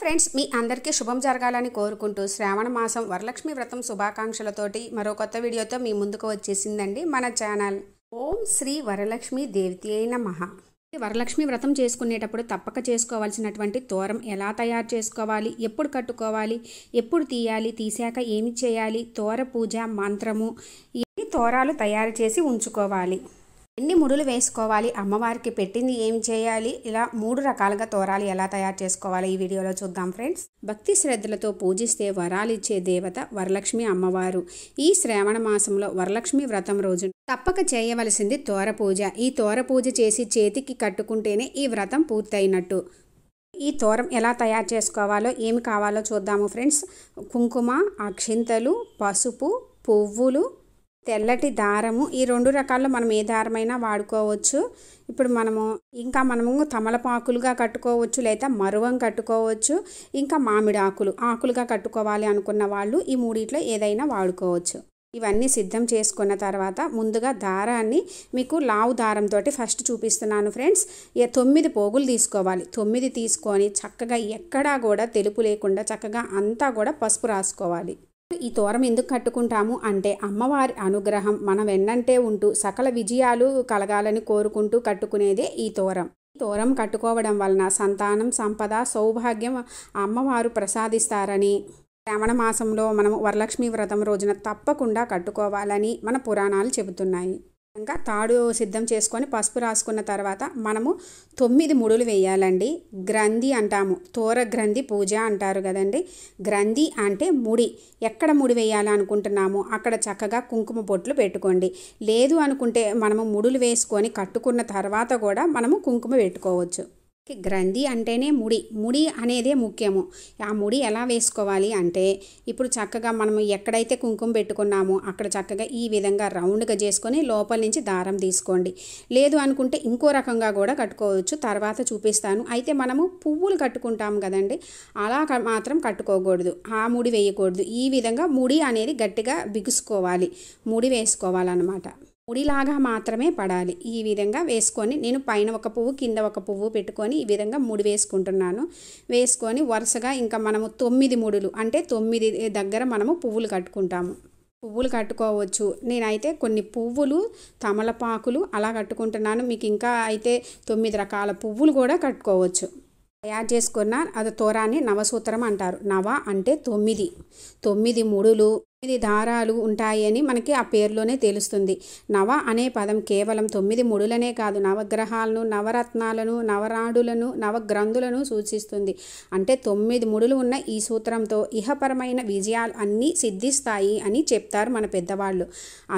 friends మీ అందరికీ శుభం జరగాలని కోరుకుంటూ శ్రావణ మాసం వరలక్ష్మి వ్రతం శుభాకాంక్షలతోటి మరో కొత్త వీడియోతో మీ ముందుకు వచ్చేసిందండి మన ఛానల్ ఓం శ్రీ వరలక్ష్మి దేవితి అయిన మహా వరలక్ష్మి వ్రతం చేసుకునేటప్పుడు తప్పక చేసుకోవాల్సినటువంటి తోరం ఎలా తయారు చేసుకోవాలి ఎప్పుడు కట్టుకోవాలి ఎప్పుడు తీయాలి తీసాక ఏమి చేయాలి తోర పూజ మంత్రము ఈ తోరాలు తయారు చేసి ఉంచుకోవాలి ఎన్ని ముడులు వేసుకోవాలి అమ్మవారికి పెట్టింది ఏం చేయాలి ఇలా మూడు రకాలుగా తోరాలు ఎలా తయారు చేసుకోవాలి ఈ వీడియోలో చూద్దాం ఫ్రెండ్స్ భక్తి శ్రద్ధలతో పూజిస్తే వరాలు ఇచ్చే దేవత వరలక్ష్మి అమ్మవారు ఈ శ్రావణ మాసంలో వరలక్ష్మి వ్రతం రోజు తప్పక చేయవలసింది తోర పూజ ఈ తోర పూజ చేసి చేతికి కట్టుకుంటేనే ఈ వ్రతం పూర్తయినట్టు ఈ తోరం ఎలా తయారు చేసుకోవాలో ఏమి కావాలో చూద్దాము ఫ్రెండ్స్ కుంకుమ అక్షింతలు పసుపు పువ్వులు తెల్లటి దారము ఈ రెండు రకాల్లో మనం ఏ దారమైనా వాడుకోవచ్చు ఇప్పుడు మనము ఇంకా మనము తమలపాకులుగా కట్టుకోవచ్చు లేదా మరువం కట్టుకోవచ్చు ఇంకా మామిడి ఆకులు ఆకులుగా కట్టుకోవాలి అనుకున్న వాళ్ళు ఈ మూడిట్లో ఏదైనా వాడుకోవచ్చు ఇవన్నీ సిద్ధం చేసుకున్న తర్వాత ముందుగా దారాన్ని మీకు లావు దారంతో ఫస్ట్ చూపిస్తున్నాను ఫ్రెండ్స్ తొమ్మిది పోగులు తీసుకోవాలి తొమ్మిది తీసుకొని చక్కగా ఎక్కడా కూడా తెలుపు లేకుండా చక్కగా అంతా కూడా పసుపు రాసుకోవాలి ఈ తోరం ఎందుకు కట్టుకుంటాము అంటే అమ్మవారి అనుగ్రహం మనం వెన్నంటే ఉంటూ సకల విజయాలు కలగాలని కోరుకుంటూ కట్టుకునేదే ఈ తోరం తోరం కట్టుకోవడం వలన సంతానం సంపద సౌభాగ్యం అమ్మవారు ప్రసాదిస్తారని శ్రావణ మాసంలో మనం వరలక్ష్మి వ్రతం రోజున తప్పకుండా కట్టుకోవాలని మన పురాణాలు చెబుతున్నాయి ఇంకా తాడు సిద్ధం చేసుకొని పసుపు రాసుకున్న తర్వాత మనము తొమ్మిది ముడులు వేయాలండి గ్రంథి అంటాము తోర గ్రంథి పూజ అంటారు కదండి గ్రంథి అంటే ముడి ఎక్కడ ముడి వేయాలనుకుంటున్నాము అక్కడ చక్కగా కుంకుమ బొట్లు పెట్టుకోండి లేదు అనుకుంటే మనము ముడులు వేసుకొని కట్టుకున్న తర్వాత కూడా మనము కుంకుమ పెట్టుకోవచ్చు గ్రంథి అంటేనే ముడి ముడి అనేదే ముఖ్యము ఆ ముడి ఎలా వేసుకోవాలి అంటే ఇప్పుడు చక్కగా మనము ఎక్కడైతే కుంకుమ పెట్టుకున్నామో అక్కడ చక్కగా ఈ విధంగా రౌండ్గా చేసుకొని లోపల నుంచి దారం తీసుకోండి లేదు అనుకుంటే ఇంకో రకంగా కూడా కట్టుకోవచ్చు తర్వాత చూపిస్తాను అయితే మనము పువ్వులు కట్టుకుంటాము కదండి అలా మాత్రం కట్టుకోకూడదు ఆ ముడి వేయకూడదు ఈ విధంగా ముడి అనేది గట్టిగా బిగుసుకోవాలి ముడి వేసుకోవాలన్నమాట ముడిలాగా మాత్రమే పడాలి ఈ విధంగా వేసుకొని నేను పైన ఒక పువ్వు కింద ఒక పువ్వు పెట్టుకొని ఈ విధంగా ముడి వేసుకుంటున్నాను వేసుకొని వరుసగా ఇంకా మనము తొమ్మిది ముడులు అంటే తొమ్మిది దగ్గర మనము పువ్వులు కట్టుకుంటాము పువ్వులు కట్టుకోవచ్చు నేనైతే కొన్ని పువ్వులు తమలపాకులు అలా కట్టుకుంటున్నాను మీకు ఇంకా అయితే తొమ్మిది రకాల పువ్వులు కూడా కట్టుకోవచ్చు తయారు చేసుకున్న అది తోరాన్ని నవసూత్రం అంటారు నవ అంటే తొమ్మిది తొమ్మిది ముడులు తొమ్మిది దారాలు ఉంటాయని మనకి ఆ పేరులోనే తెలుస్తుంది నవ అనే పదం కేవలం తొమ్మిది ముడులనే కాదు నవగ్రహాలను నవరత్నాలను నవరాడులను నవగ్రంథులను సూచిస్తుంది అంటే తొమ్మిది ముడులు ఉన్న ఈ సూత్రంతో ఇహపరమైన విజయాలు అన్నీ సిద్ధిస్తాయి అని చెప్తారు మన పెద్దవాళ్ళు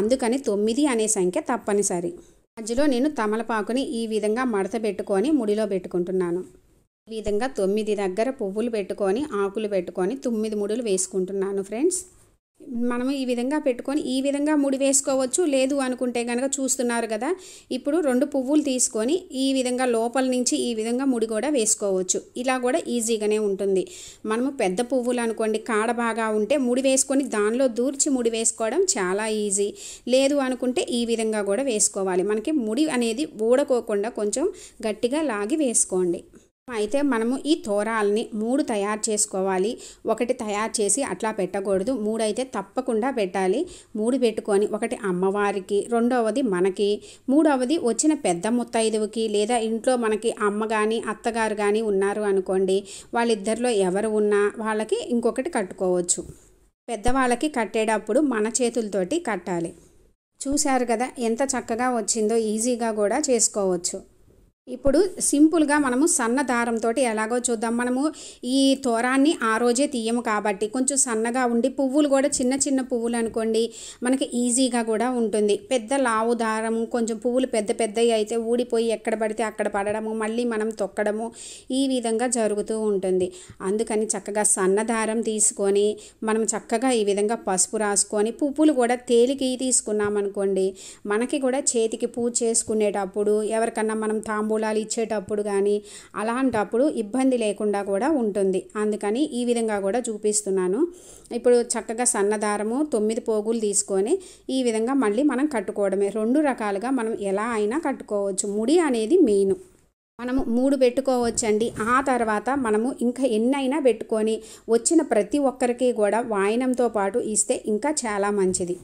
అందుకని తొమ్మిది అనే సంఖ్య తప్పనిసరి మధ్యలో నేను తమలపాకుని ఈ విధంగా మడత పెట్టుకొని ముడిలో పెట్టుకుంటున్నాను ఈ విధంగా తొమ్మిది దగ్గర పువ్వులు పెట్టుకొని ఆకులు పెట్టుకొని తొమ్మిది ముడులు వేసుకుంటున్నాను ఫ్రెండ్స్ మనము ఈ విధంగా పెట్టుకొని ఈ విధంగా ముడి వేసుకోవచ్చు లేదు అనుకుంటే కనుక చూస్తున్నారు కదా ఇప్పుడు రెండు పువ్వులు తీసుకొని ఈ విధంగా లోపల నుంచి ఈ విధంగా ముడి కూడా వేసుకోవచ్చు ఇలా కూడా ఈజీగానే ఉంటుంది మనము పెద్ద పువ్వులు అనుకోండి కాడ బాగా ఉంటే ముడి వేసుకొని దానిలో దూర్చి ముడి వేసుకోవడం చాలా ఈజీ లేదు అనుకుంటే ఈ విధంగా కూడా వేసుకోవాలి మనకి ముడి అనేది ఊడకోకుండా కొంచెం గట్టిగా లాగి వేసుకోండి అయితే మనము ఈ తోరాలని మూడు తయారు చేసుకోవాలి ఒకటి తయారు చేసి అట్లా పెట్టకూడదు మూడు అయితే తప్పకుండా పెట్టాలి మూడు పెట్టుకొని ఒకటి అమ్మవారికి రెండవది మనకి మూడవది వచ్చిన పెద్ద ముత్తైదువుకి లేదా ఇంట్లో మనకి అమ్మ కానీ అత్తగారు కానీ ఉన్నారు అనుకోండి వాళ్ళిద్దరిలో ఎవరు ఉన్నా వాళ్ళకి ఇంకొకటి కట్టుకోవచ్చు పెద్దవాళ్ళకి కట్టేటప్పుడు మన చేతులతోటి కట్టాలి చూశారు కదా ఎంత చక్కగా వచ్చిందో ఈజీగా కూడా చేసుకోవచ్చు ఇప్పుడు సింపుల్గా మనము సన్న దారంతో ఎలాగో చూద్దాం మనము ఈ తోరాన్ని ఆ రోజే తీయము కాబట్టి కొంచెం సన్నగా ఉండి పువ్వులు కూడా చిన్న చిన్న పువ్వులు అనుకోండి మనకి ఈజీగా కూడా ఉంటుంది పెద్ద లావు దారం కొంచెం పువ్వులు పెద్ద పెద్దవి అయితే ఊడిపోయి ఎక్కడ పడితే అక్కడ పడడము మళ్ళీ మనం తొక్కడము ఈ విధంగా జరుగుతూ ఉంటుంది అందుకని చక్కగా సన్న దారం తీసుకొని మనం చక్కగా ఈ విధంగా పసుపు రాసుకొని పువ్వులు కూడా తేలికి తీసుకున్నామనుకోండి మనకి కూడా చేతికి పూజ చేసుకునేటప్పుడు ఎవరికన్నా మనం తాంబూలం మూలాలు ఇచ్చేటప్పుడు కానీ అలాంటప్పుడు ఇబ్బంది లేకుండా కూడా ఉంటుంది అందుకని ఈ విధంగా కూడా చూపిస్తున్నాను ఇప్పుడు చక్కగా సన్నదారము తొమ్మిది పోగులు తీసుకొని ఈ విధంగా మళ్ళీ మనం కట్టుకోవడమే రెండు రకాలుగా మనం ఎలా అయినా కట్టుకోవచ్చు ముడి అనేది మెయిన్ మనము మూడు పెట్టుకోవచ్చండి ఆ తర్వాత మనము ఇంకా ఎన్నైనా పెట్టుకొని వచ్చిన ప్రతి ఒక్కరికి కూడా వాయనంతో పాటు ఇస్తే ఇంకా చాలా మంచిది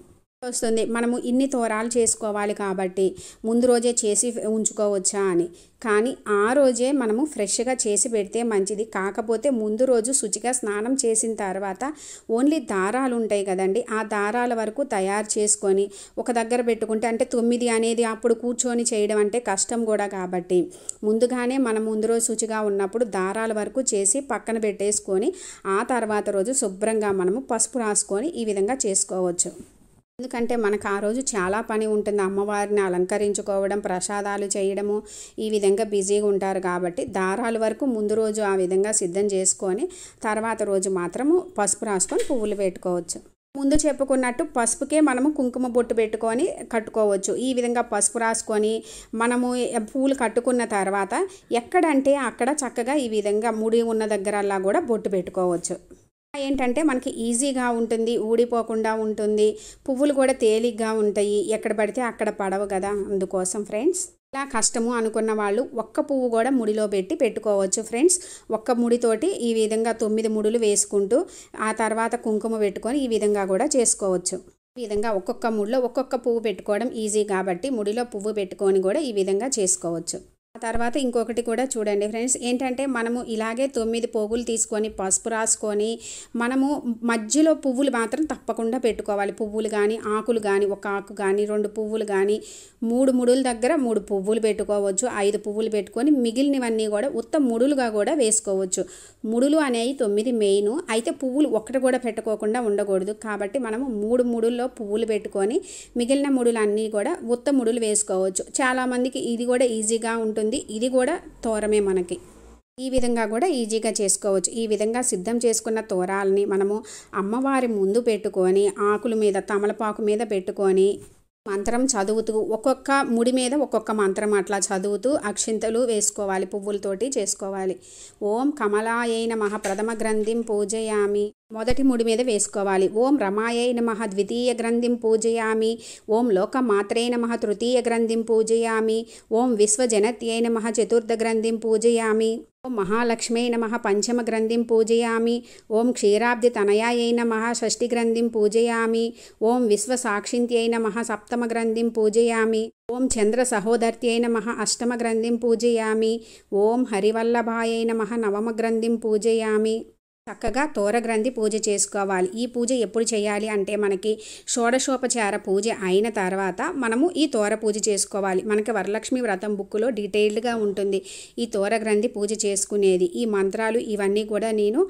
వస్తుంది మనము ఇన్ని తోరాలు చేసుకోవాలి కాబట్టి ముందు రోజే చేసి ఉంచుకోవచ్చా అని కానీ ఆ రోజే మనము ఫ్రెష్గా చేసి పెడితే మంచిది కాకపోతే ముందు రోజు శుచిగా స్నానం చేసిన తర్వాత ఓన్లీ దారాలు ఉంటాయి కదండి ఆ దారాల వరకు తయారు చేసుకొని ఒక దగ్గర పెట్టుకుంటే అంటే తొమ్మిది అనేది అప్పుడు కూర్చొని చేయడం అంటే కష్టం కూడా కాబట్టి ముందుగానే మనం ముందు రోజు శుచిగా ఉన్నప్పుడు దారాల వరకు చేసి పక్కన పెట్టేసుకొని ఆ తర్వాత రోజు శుభ్రంగా మనము పసుపు రాసుకొని ఈ విధంగా చేసుకోవచ్చు ఎందుకంటే మనకు ఆ రోజు చాలా పని ఉంటుంది అమ్మవారిని అలంకరించుకోవడం ప్రసాదాలు చేయడము ఈ విధంగా బిజీగా ఉంటారు కాబట్టి దారాల వరకు ముందు రోజు ఆ విధంగా సిద్ధం చేసుకొని తర్వాత రోజు మాత్రము పసుపు రాసుకొని పువ్వులు పెట్టుకోవచ్చు ముందు చెప్పుకున్నట్టు పసుపుకే మనము కుంకుమ బొట్టు పెట్టుకొని కట్టుకోవచ్చు ఈ విధంగా పసుపు రాసుకొని మనము పూలు కట్టుకున్న తర్వాత ఎక్కడంటే అక్కడ చక్కగా ఈ విధంగా ముడి ఉన్న దగ్గరల్లా కూడా బొట్టు పెట్టుకోవచ్చు ఏంటంటే మనకి ఈజీగా ఉంటుంది ఊడిపోకుండా ఉంటుంది పువ్వులు కూడా తేలిగ్గా ఉంటాయి ఎక్కడ పడితే అక్కడ పడవు కదా అందుకోసం ఫ్రెండ్స్ ఇలా కష్టము అనుకున్న వాళ్ళు ఒక్క పువ్వు కూడా ముడిలో పెట్టి పెట్టుకోవచ్చు ఫ్రెండ్స్ ఒక్క ముడితోటి ఈ విధంగా తొమ్మిది ముడులు వేసుకుంటూ ఆ తర్వాత కుంకుమ పెట్టుకొని ఈ విధంగా కూడా చేసుకోవచ్చు ఈ విధంగా ఒక్కొక్క ముడిలో ఒక్కొక్క పువ్వు పెట్టుకోవడం ఈజీ కాబట్టి ముడిలో పువ్వు పెట్టుకొని కూడా ఈ విధంగా చేసుకోవచ్చు ఆ తర్వాత ఇంకొకటి కూడా చూడండి ఫ్రెండ్స్ ఏంటంటే మనము ఇలాగే తొమ్మిది పోగులు తీసుకొని పసుపు రాసుకొని మనము మధ్యలో పువ్వులు మాత్రం తప్పకుండా పెట్టుకోవాలి పువ్వులు కానీ ఆకులు కానీ ఒక ఆకు కానీ రెండు పువ్వులు కానీ మూడు ముడుల దగ్గర మూడు పువ్వులు పెట్టుకోవచ్చు ఐదు పువ్వులు పెట్టుకొని మిగిలినవన్నీ కూడా ఉత్త ముడులుగా కూడా వేసుకోవచ్చు ముడులు అనేవి తొమ్మిది మెయిన్ అయితే పువ్వులు ఒక్కటి కూడా పెట్టుకోకుండా ఉండకూడదు కాబట్టి మనము మూడు ముడుల్లో పువ్వులు పెట్టుకొని మిగిలిన ముడులు అన్నీ కూడా ఉత్త ముడులు వేసుకోవచ్చు చాలామందికి ఇది కూడా ఈజీగా ఉంటుంది ఉంటుంది ఇది కూడా తోరమే మనకి ఈ విధంగా కూడా ఈజీగా చేసుకోవచ్చు ఈ విధంగా సిద్ధం చేసుకున్న తోరాలని మనము అమ్మవారి ముందు పెట్టుకొని ఆకుల మీద తమలపాకు మీద పెట్టుకొని మంత్రం చదువుతూ ఒక్కొక్క ముడి మీద ఒక్కొక్క మంత్రం అట్లా చదువుతూ అక్షింతలు వేసుకోవాలి పువ్వులతోటి చేసుకోవాలి ఓం కమలాయైన నమ ప్రథమ గ్రంథిం పూజయామి మొదటి ముడి మీద వేసుకోవాలి ఓం రమాయై నమ ద్వితీయ గ్రంథిం పూజయామి ఓం లోకమాత్రే నమ తృతీయ గ్రంథిం పూజయామి ఓం విశ్వజనత్యై నమ చతుర్థ గ్రంథిం పూజయామి మహాలక్ష్మీ నమ పంచమ గ్రంథిం పూజయామి ఓం క్షీరాబ్ది తనయాయ నమ షష్ఠి గ్రంథిం పూజయామి ఓం విశ్వసాక్షింత్యై నమ సప్తమ గ్రంథిం పూజయామి ఓం చంద్ర సహోదర్త్యై నమ గ్రంథిం పూజయామి ఓం హరివల్లభాయ నమ నవమ గ్రంథిం పూజయామి చక్కగా తోరగ్రంథి పూజ చేసుకోవాలి ఈ పూజ ఎప్పుడు చేయాలి అంటే మనకి షోడశోపచార పూజ అయిన తర్వాత మనము ఈ తోర పూజ చేసుకోవాలి మనకి వరలక్ష్మి వ్రతం బుక్లో డీటెయిల్డ్గా ఉంటుంది ఈ తోరగ్రంథి పూజ చేసుకునేది ఈ మంత్రాలు ఇవన్నీ కూడా నేను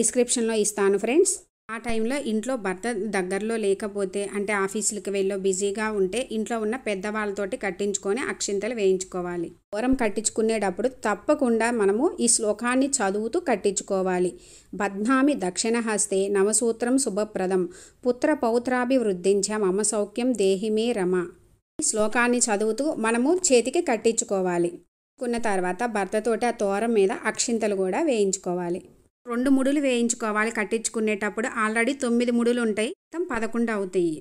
డిస్క్రిప్షన్లో ఇస్తాను ఫ్రెండ్స్ ఆ టైంలో ఇంట్లో భర్త దగ్గరలో లేకపోతే అంటే ఆఫీసులకు వెళ్ళో బిజీగా ఉంటే ఇంట్లో ఉన్న పెద్దవాళ్ళతోటి కట్టించుకొని అక్షింతలు వేయించుకోవాలి దూరం కట్టించుకునేటప్పుడు తప్పకుండా మనము ఈ శ్లోకాన్ని చదువుతూ కట్టించుకోవాలి బద్నామి దక్షిణహస్తే నవసూత్రం శుభప్రదం పుత్ర పౌత్రాభివృద్ధించ మమ సౌఖ్యం దేహిమే రమ ఈ శ్లోకాన్ని చదువుతూ మనము చేతికి కట్టించుకోవాలి కున్న తర్వాత భర్తతోటి ఆ తోరం మీద అక్షింతలు కూడా వేయించుకోవాలి రెండు ముడులు వేయించుకోవాలి కట్టించుకునేటప్పుడు ఆల్రెడీ తొమ్మిది ముడులు ఉంటాయి మొత్తం పదకొండు అవుతాయి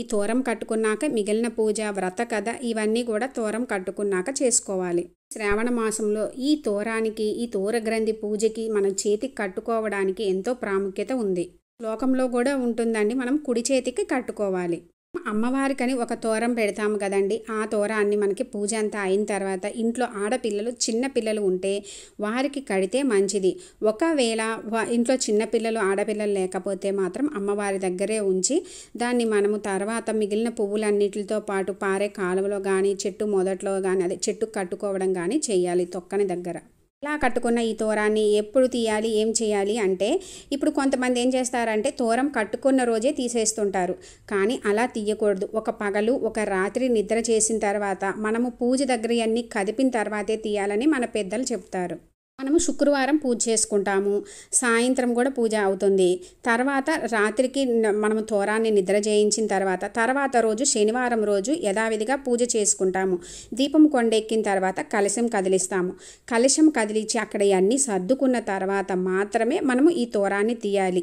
ఈ తోరం కట్టుకున్నాక మిగిలిన పూజ వ్రత కథ ఇవన్నీ కూడా తోరం కట్టుకున్నాక చేసుకోవాలి శ్రావణ మాసంలో ఈ తోరానికి ఈ తోర గ్రంథి పూజకి మనం చేతికి కట్టుకోవడానికి ఎంతో ప్రాముఖ్యత ఉంది లోకంలో కూడా ఉంటుందండి మనం కుడి చేతికి కట్టుకోవాలి అమ్మవారికని ఒక తోరం పెడతాము కదండి ఆ తోరాన్ని మనకి పూజ అంతా అయిన తర్వాత ఇంట్లో ఆడపిల్లలు చిన్న పిల్లలు ఉంటే వారికి కడితే మంచిది ఒకవేళ ఇంట్లో చిన్న పిల్లలు ఆడపిల్లలు లేకపోతే మాత్రం అమ్మవారి దగ్గరే ఉంచి దాన్ని మనము తర్వాత మిగిలిన పువ్వులన్నిటితో పాటు పారే కాలువలో కానీ చెట్టు మొదట్లో కానీ అదే చెట్టు కట్టుకోవడం కానీ చేయాలి తొక్కని దగ్గర ఇలా కట్టుకున్న ఈ తోరాన్ని ఎప్పుడు తీయాలి ఏం చేయాలి అంటే ఇప్పుడు కొంతమంది ఏం చేస్తారంటే తోరం కట్టుకున్న రోజే తీసేస్తుంటారు కానీ అలా తీయకూడదు ఒక పగలు ఒక రాత్రి నిద్ర చేసిన తర్వాత మనము పూజ దగ్గర అన్ని కదిపిన తర్వాతే తీయాలని మన పెద్దలు చెప్తారు మనము శుక్రవారం పూజ చేసుకుంటాము సాయంత్రం కూడా పూజ అవుతుంది తర్వాత రాత్రికి మనము తోరాన్ని నిద్ర చేయించిన తర్వాత తర్వాత రోజు శనివారం రోజు యథావిధిగా పూజ చేసుకుంటాము దీపం కొండెక్కిన తర్వాత కలశం కదిలిస్తాము కలశం కదిలించి అక్కడ అన్నీ సర్దుకున్న తర్వాత మాత్రమే మనము ఈ తోరాన్ని తీయాలి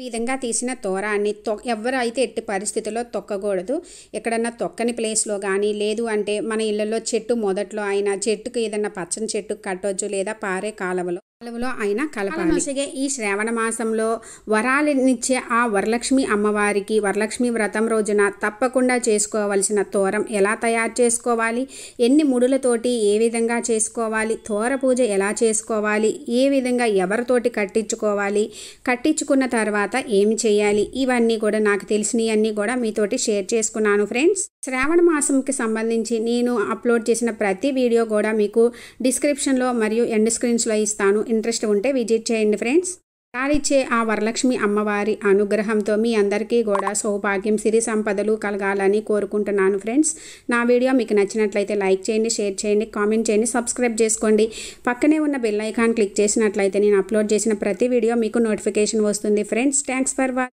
ఈ విధంగా తీసిన తోరాన్ని తొ ఎవరైతే ఎట్టి పరిస్థితుల్లో తొక్కకూడదు ఎక్కడన్నా తొక్కని ప్లేస్లో కానీ లేదు అంటే మన ఇళ్ళల్లో చెట్టు మొదట్లో అయినా చెట్టుకు ఏదన్నా పచ్చని చెట్టు కట్టొచ్చు లేదా పారే కాలవలో కాలువలో ఆయన కలపాలి ఈ శ్రావణ మాసంలో వరాలనిచ్చే ఆ వరలక్ష్మి అమ్మవారికి వరలక్ష్మి వ్రతం రోజున తప్పకుండా చేసుకోవలసిన తోరం ఎలా తయారు చేసుకోవాలి ఎన్ని ముడులతోటి ఏ విధంగా చేసుకోవాలి తోర పూజ ఎలా చేసుకోవాలి ఏ విధంగా ఎవరితోటి కట్టించుకోవాలి కట్టించుకున్న తర్వాత ఏమి చేయాలి ఇవన్నీ కూడా నాకు తెలిసినవన్నీ కూడా మీతోటి షేర్ చేసుకున్నాను ఫ్రెండ్స్ శ్రావణ మాసంకి సంబంధించి నేను అప్లోడ్ చేసిన ప్రతి వీడియో కూడా మీకు డిస్క్రిప్షన్లో మరియు ఎండ్ స్క్రీన్స్లో ఇస్తాను ఇంట్రెస్ట్ ఉంటే విజిట్ చేయండి ఫ్రెండ్స్ తారిచ్చే ఆ వరలక్ష్మి అమ్మవారి అనుగ్రహంతో మీ అందరికీ కూడా సౌభాగ్యం సిరి సంపదలు కలగాలని కోరుకుంటున్నాను ఫ్రెండ్స్ నా వీడియో మీకు నచ్చినట్లయితే లైక్ చేయండి షేర్ చేయండి కామెంట్ చేయండి సబ్స్క్రైబ్ చేసుకోండి పక్కనే ఉన్న బెల్ ఐకాన్ క్లిక్ చేసినట్లయితే నేను అప్లోడ్ చేసిన ప్రతి వీడియో మీకు నోటిఫికేషన్ వస్తుంది ఫ్రెండ్స్ థ్యాంక్స్ ఫర్ వాచ్